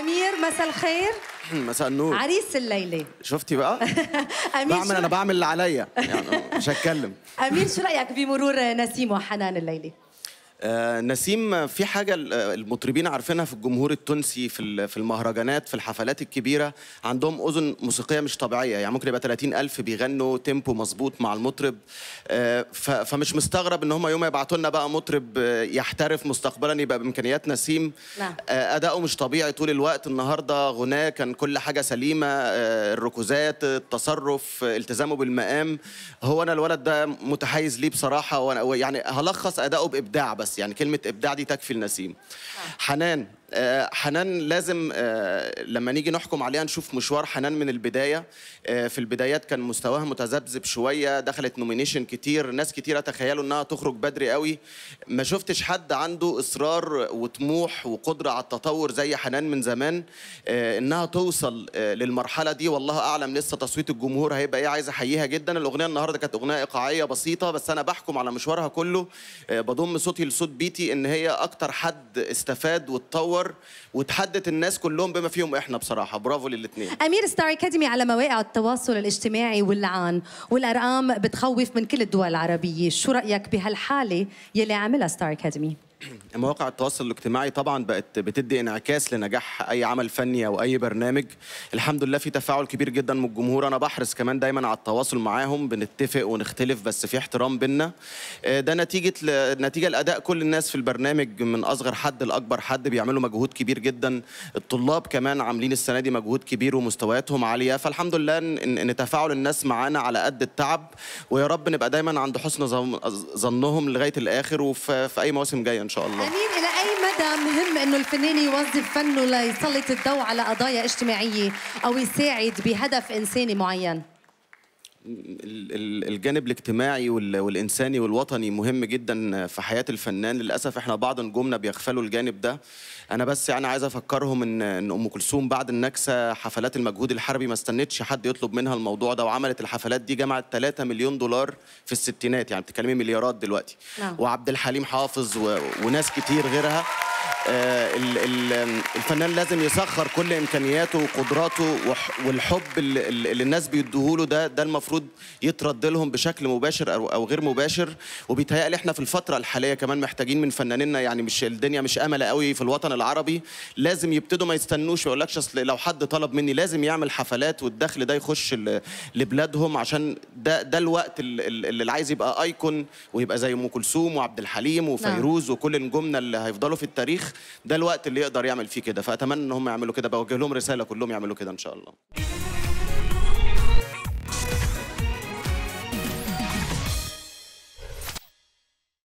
امير مساء الخير مساء النور عريس الليله شفتي بقى امير بعمل انا بعمل اللي عليا يعني مش هتكلم امير شو رايك بمرور نسيم وحنان الليله آه، نسيم في حاجة المطربين عارفينها في الجمهور التونسي في المهرجانات في الحفلات الكبيرة عندهم أذن موسيقية مش طبيعية يعني ممكن يبقى 30 ألف بيغنوا تيمبو مظبوط مع المطرب آه، فمش مستغرب إن هم يوم يبعتوا لنا بقى مطرب آه، يحترف مستقبلا يبقى بإمكانيات نسيم نعم. أداؤه مش طبيعي طول الوقت النهاردة غناه كان كل حاجة سليمة الركوزات التصرف التزامه بالمقام هو أنا الولد ده متحيز ليه بصراحة يعني هلخص أداؤه بإبداع بس بس يعني كلمه ابداع دي تكفي النسيم آه. حنان آه، حنان لازم آه، لما نيجي نحكم عليها نشوف مشوار حنان من البدايه آه، في البدايات كان مستواها متذبذب شويه دخلت نومينيشن كتير ناس كتير تخيلوا انها تخرج بدري قوي ما شفتش حد عنده اصرار وطموح وقدره على التطور زي حنان من زمان انها توصل للمرحله دي والله اعلم لسه تصويت الجمهور هيبقى ايه عايز احييها جدا الاغنيه النهارده كانت اغنيه ايقاعيه بسيطه بس انا بحكم على مشوارها كله بضم صوتي لصوت بيتي ان هي اكتر حد استفاد وتطور تتكبر وتحدث الناس كلهم بما فيهم احنا بصراحه برافو للاثنين امير ستار اكاديمي على مواقع التواصل الاجتماعي واللعان والارقام بتخوف من كل الدول العربيه شو رايك بهالحاله يلي عملها ستار اكاديمي مواقع التواصل الاجتماعي طبعا بقت بتدي انعكاس لنجاح اي عمل فني او اي برنامج الحمد لله في تفاعل كبير جدا من الجمهور انا بحرص كمان دايما على التواصل معاهم بنتفق ونختلف بس في احترام بينا آه، ده نتيجه ل... نتيجه لاداء كل الناس في البرنامج من اصغر حد لاكبر حد بيعملوا مجهود كبير جدا الطلاب كمان عاملين السنه دي مجهود كبير ومستوياتهم عاليه فالحمد لله ان, إن تفاعل الناس معانا على قد التعب ويا رب نبقى دايما عند حسن ظنهم زم... لغايه الاخر وفي في اي مواسم جايه شاء الله امين الى اي مدى مهم انه الفنان يوظف فنه ليسلط الضوء على قضايا اجتماعيه او يساعد بهدف انساني معين الجانب الاجتماعي والانساني والوطني مهم جدا في حياه الفنان للاسف احنا بعض نجومنا بيغفلوا الجانب ده انا بس يعني عايز افكرهم ان ان ام كلثوم بعد النكسه حفلات المجهود الحربي ما استنتش حد يطلب منها الموضوع ده وعملت الحفلات دي جمعت 3 مليون دولار في الستينات يعني بتتكلمي مليارات دلوقتي نعم. وعبد الحليم حافظ و... وناس كتير غيرها آه، الفنان لازم يسخر كل امكانياته وقدراته والحب اللي الناس بيديهوله ده ده المفروض يترد لهم بشكل مباشر او غير مباشر وبيتهيألي احنا في الفتره الحاليه كمان محتاجين من فنانينا يعني مش الدنيا مش امله قوي في الوطن العربي لازم يبتدوا ما يستنوش ما يقولكش اصل لو حد طلب مني لازم يعمل حفلات والدخل ده يخش لبلادهم عشان ده ده الوقت اللي عايز يبقى ايكون ويبقى زي ام كلثوم وعبد الحليم وفيروز نعم. وكل نجومنا اللي هيفضلوا في التاريخ التاريخ ده الوقت اللي يقدر يعمل فيه كده فاتمنى ان هم يعملوا كده بوجه لهم رساله كلهم يعملوا كده ان شاء الله